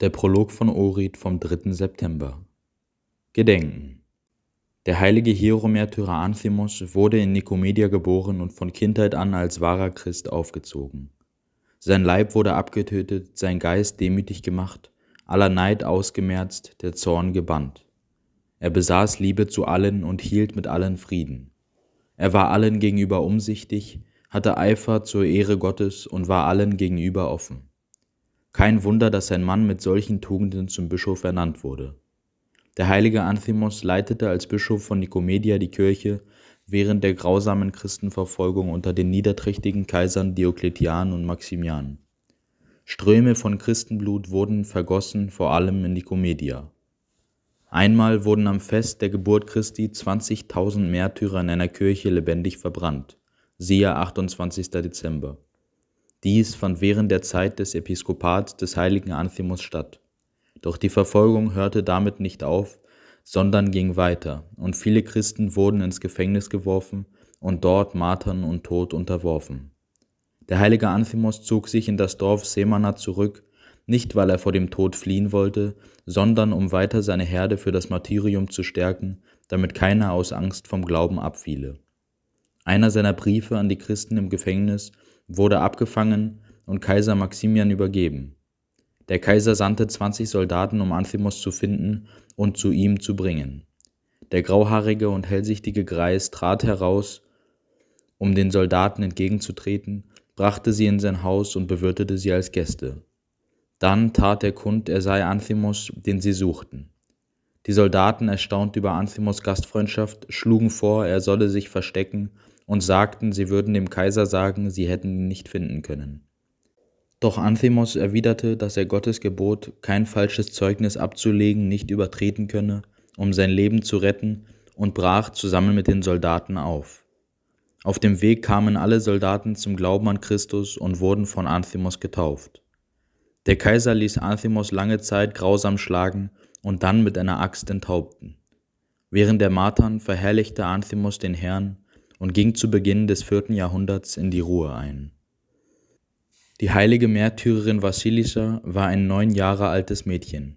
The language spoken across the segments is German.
Der Prolog von Orit vom 3. September. Gedenken. Der heilige Hieromärtyrer Anthimos wurde in Nikomedia geboren und von Kindheit an als wahrer Christ aufgezogen. Sein Leib wurde abgetötet, sein Geist demütig gemacht, aller Neid ausgemerzt, der Zorn gebannt. Er besaß Liebe zu allen und hielt mit allen Frieden. Er war allen gegenüber umsichtig, hatte Eifer zur Ehre Gottes und war allen gegenüber offen. Kein Wunder, dass ein Mann mit solchen Tugenden zum Bischof ernannt wurde. Der heilige Anthimos leitete als Bischof von Nikomedia die Kirche während der grausamen Christenverfolgung unter den niederträchtigen Kaisern Diokletian und Maximian. Ströme von Christenblut wurden vergossen, vor allem in Nikomedia. Einmal wurden am Fest der Geburt Christi 20.000 Märtyrer in einer Kirche lebendig verbrannt. Siehe 28. Dezember. Dies fand während der Zeit des Episkopats des heiligen Anthemus statt. Doch die Verfolgung hörte damit nicht auf, sondern ging weiter, und viele Christen wurden ins Gefängnis geworfen und dort Martern und Tod unterworfen. Der heilige Anthemus zog sich in das Dorf Semana zurück, nicht weil er vor dem Tod fliehen wollte, sondern um weiter seine Herde für das Martyrium zu stärken, damit keiner aus Angst vom Glauben abfiele. Einer seiner Briefe an die Christen im Gefängnis wurde abgefangen und Kaiser Maximian übergeben. Der Kaiser sandte 20 Soldaten, um Anthemus zu finden und zu ihm zu bringen. Der grauhaarige und hellsichtige Greis trat heraus, um den Soldaten entgegenzutreten, brachte sie in sein Haus und bewirtete sie als Gäste. Dann tat er kund, er sei Anthemus, den sie suchten. Die Soldaten, erstaunt über Anthemus Gastfreundschaft, schlugen vor, er solle sich verstecken und sagten, sie würden dem Kaiser sagen, sie hätten ihn nicht finden können. Doch Anthemos erwiderte, dass er Gottes Gebot, kein falsches Zeugnis abzulegen, nicht übertreten könne, um sein Leben zu retten, und brach zusammen mit den Soldaten auf. Auf dem Weg kamen alle Soldaten zum Glauben an Christus und wurden von Anthemos getauft. Der Kaiser ließ Anthemos lange Zeit grausam schlagen und dann mit einer Axt enthaupten. Während der Martern verherrlichte Anthemos den Herrn und ging zu Beginn des vierten Jahrhunderts in die Ruhe ein. Die heilige Märtyrerin Vassilisa war ein neun Jahre altes Mädchen.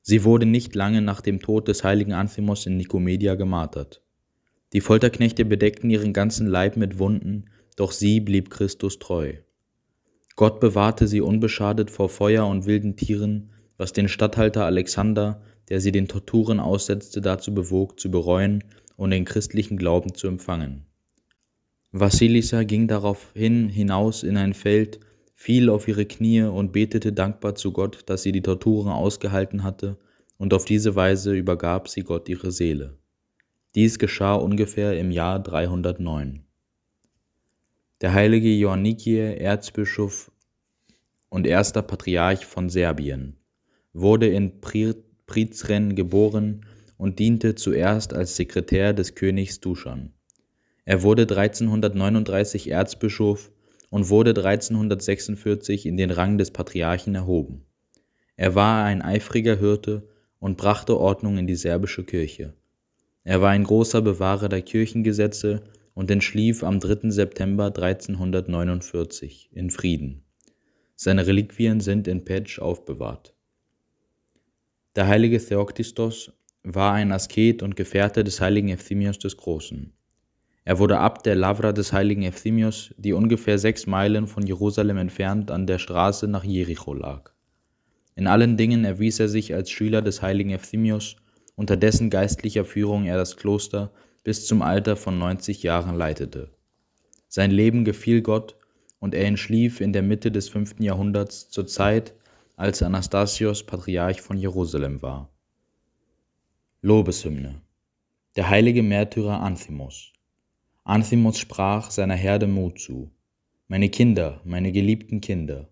Sie wurde nicht lange nach dem Tod des heiligen Anthemos in Nikomedia gemartert. Die Folterknechte bedeckten ihren ganzen Leib mit Wunden, doch sie blieb Christus treu. Gott bewahrte sie unbeschadet vor Feuer und wilden Tieren, was den Statthalter Alexander, der sie den Torturen aussetzte, dazu bewog, zu bereuen, und den christlichen Glauben zu empfangen. Vassilisa ging daraufhin hinaus in ein Feld, fiel auf ihre Knie und betete dankbar zu Gott, dass sie die Torturen ausgehalten hatte, und auf diese Weise übergab sie Gott ihre Seele. Dies geschah ungefähr im Jahr 309. Der heilige Joannikie, Erzbischof und erster Patriarch von Serbien, wurde in Prizren geboren und diente zuerst als Sekretär des Königs Duschan. Er wurde 1339 Erzbischof und wurde 1346 in den Rang des Patriarchen erhoben. Er war ein eifriger Hirte und brachte Ordnung in die serbische Kirche. Er war ein großer Bewahrer der Kirchengesetze und entschlief am 3. September 1349 in Frieden. Seine Reliquien sind in Petsch aufbewahrt. Der heilige Theoktistos war ein Asket und Gefährte des heiligen Ephimios des Großen. Er wurde Abt der Lavra des heiligen Ephimios, die ungefähr sechs Meilen von Jerusalem entfernt an der Straße nach Jericho lag. In allen Dingen erwies er sich als Schüler des heiligen Ephimios, unter dessen geistlicher Führung er das Kloster bis zum Alter von 90 Jahren leitete. Sein Leben gefiel Gott und er entschlief in der Mitte des fünften Jahrhunderts zur Zeit, als Anastasios Patriarch von Jerusalem war. Lobeshymne. Der heilige Märtyrer Anthimos. Anthimos sprach seiner Herde Mut zu. Meine Kinder, meine geliebten Kinder,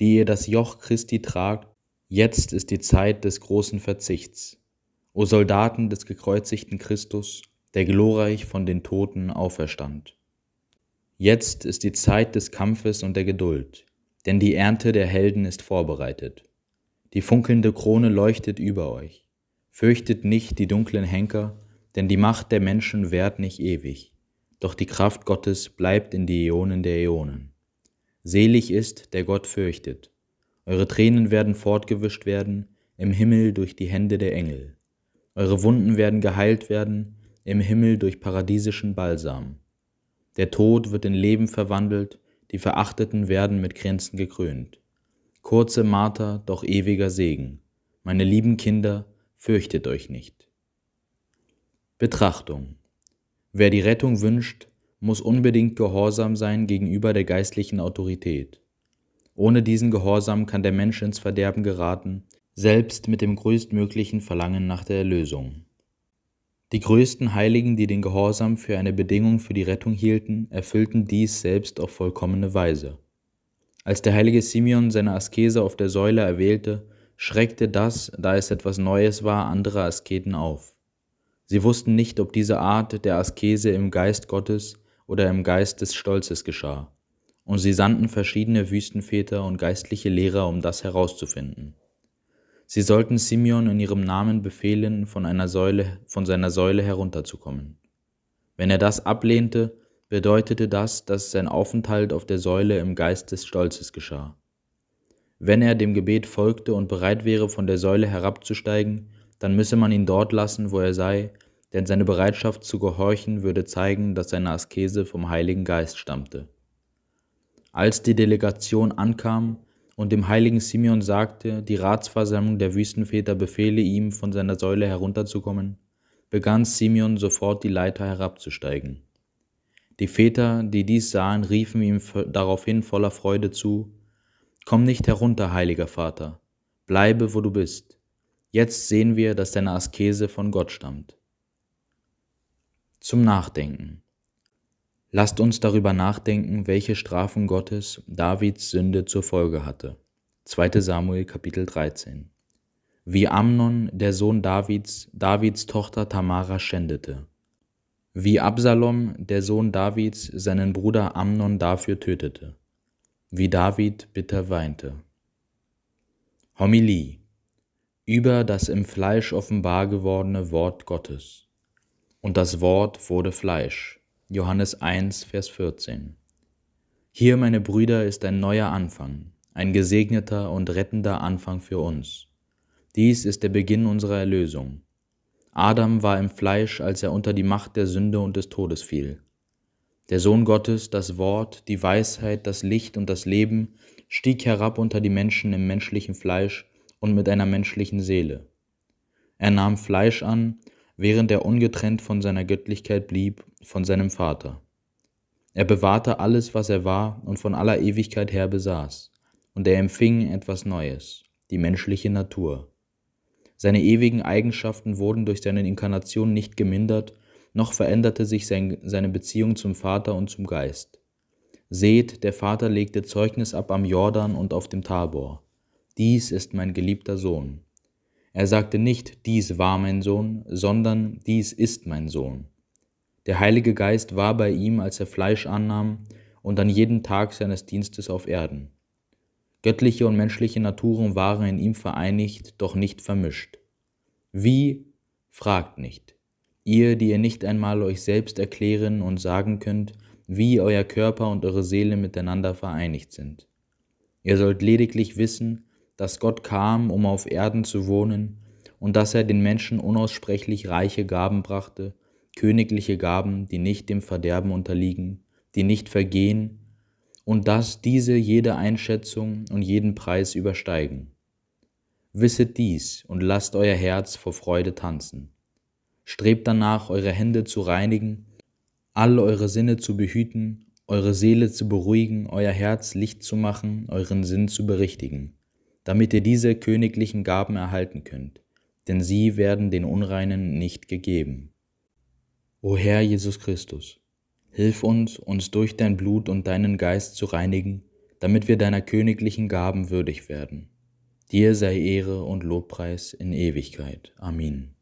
die ihr das Joch Christi tragt, jetzt ist die Zeit des großen Verzichts. O Soldaten des gekreuzigten Christus, der glorreich von den Toten auferstand. Jetzt ist die Zeit des Kampfes und der Geduld, denn die Ernte der Helden ist vorbereitet. Die funkelnde Krone leuchtet über euch. Fürchtet nicht die dunklen Henker, denn die Macht der Menschen währt nicht ewig, doch die Kraft Gottes bleibt in die Äonen der Äonen. Selig ist, der Gott fürchtet. Eure Tränen werden fortgewischt werden, im Himmel durch die Hände der Engel. Eure Wunden werden geheilt werden, im Himmel durch paradiesischen Balsam. Der Tod wird in Leben verwandelt, die Verachteten werden mit Grenzen gekrönt. Kurze Marter, doch ewiger Segen. Meine lieben Kinder, fürchtet euch nicht. Betrachtung. Wer die Rettung wünscht, muss unbedingt gehorsam sein gegenüber der geistlichen Autorität. Ohne diesen Gehorsam kann der Mensch ins Verderben geraten, selbst mit dem größtmöglichen Verlangen nach der Erlösung. Die größten Heiligen, die den Gehorsam für eine Bedingung für die Rettung hielten, erfüllten dies selbst auf vollkommene Weise. Als der heilige Simeon seine Askese auf der Säule erwählte, schreckte das, da es etwas Neues war, andere Asketen auf. Sie wussten nicht, ob diese Art der Askese im Geist Gottes oder im Geist des Stolzes geschah, und sie sandten verschiedene Wüstenväter und geistliche Lehrer, um das herauszufinden. Sie sollten Simeon in ihrem Namen befehlen, von, einer Säule, von seiner Säule herunterzukommen. Wenn er das ablehnte, bedeutete das, dass sein Aufenthalt auf der Säule im Geist des Stolzes geschah. Wenn er dem Gebet folgte und bereit wäre, von der Säule herabzusteigen, dann müsse man ihn dort lassen, wo er sei, denn seine Bereitschaft zu gehorchen würde zeigen, dass seine Askese vom Heiligen Geist stammte. Als die Delegation ankam und dem heiligen Simeon sagte, die Ratsversammlung der Wüstenväter befehle ihm, von seiner Säule herunterzukommen, begann Simeon sofort die Leiter herabzusteigen. Die Väter, die dies sahen, riefen ihm daraufhin voller Freude zu, Komm nicht herunter, heiliger Vater, bleibe, wo du bist. Jetzt sehen wir, dass deine Askese von Gott stammt. Zum Nachdenken. Lasst uns darüber nachdenken, welche Strafen Gottes Davids Sünde zur Folge hatte. 2 Samuel Kapitel 13. Wie Amnon, der Sohn Davids, Davids Tochter Tamara schändete. Wie Absalom, der Sohn Davids, seinen Bruder Amnon dafür tötete wie David bitter weinte. Homilie über das im Fleisch offenbar gewordene Wort Gottes. Und das Wort wurde Fleisch. Johannes 1, Vers 14. Hier, meine Brüder, ist ein neuer Anfang, ein gesegneter und rettender Anfang für uns. Dies ist der Beginn unserer Erlösung. Adam war im Fleisch, als er unter die Macht der Sünde und des Todes fiel. Der Sohn Gottes, das Wort, die Weisheit, das Licht und das Leben, stieg herab unter die Menschen im menschlichen Fleisch und mit einer menschlichen Seele. Er nahm Fleisch an, während er ungetrennt von seiner Göttlichkeit blieb, von seinem Vater. Er bewahrte alles, was er war und von aller Ewigkeit her besaß, und er empfing etwas Neues, die menschliche Natur. Seine ewigen Eigenschaften wurden durch seine Inkarnation nicht gemindert, noch veränderte sich sein, seine Beziehung zum Vater und zum Geist. Seht, der Vater legte Zeugnis ab am Jordan und auf dem Tabor. Dies ist mein geliebter Sohn. Er sagte nicht, dies war mein Sohn, sondern dies ist mein Sohn. Der Heilige Geist war bei ihm, als er Fleisch annahm und an jedem Tag seines Dienstes auf Erden. Göttliche und menschliche Naturen waren in ihm vereinigt, doch nicht vermischt. Wie? Fragt nicht ihr, die ihr nicht einmal euch selbst erklären und sagen könnt, wie euer Körper und eure Seele miteinander vereinigt sind. Ihr sollt lediglich wissen, dass Gott kam, um auf Erden zu wohnen, und dass er den Menschen unaussprechlich reiche Gaben brachte, königliche Gaben, die nicht dem Verderben unterliegen, die nicht vergehen, und dass diese jede Einschätzung und jeden Preis übersteigen. Wisset dies und lasst euer Herz vor Freude tanzen. Strebt danach, eure Hände zu reinigen, alle eure Sinne zu behüten, eure Seele zu beruhigen, euer Herz Licht zu machen, euren Sinn zu berichtigen, damit ihr diese königlichen Gaben erhalten könnt, denn sie werden den Unreinen nicht gegeben. O Herr Jesus Christus, hilf uns, uns durch dein Blut und deinen Geist zu reinigen, damit wir deiner königlichen Gaben würdig werden. Dir sei Ehre und Lobpreis in Ewigkeit. Amen.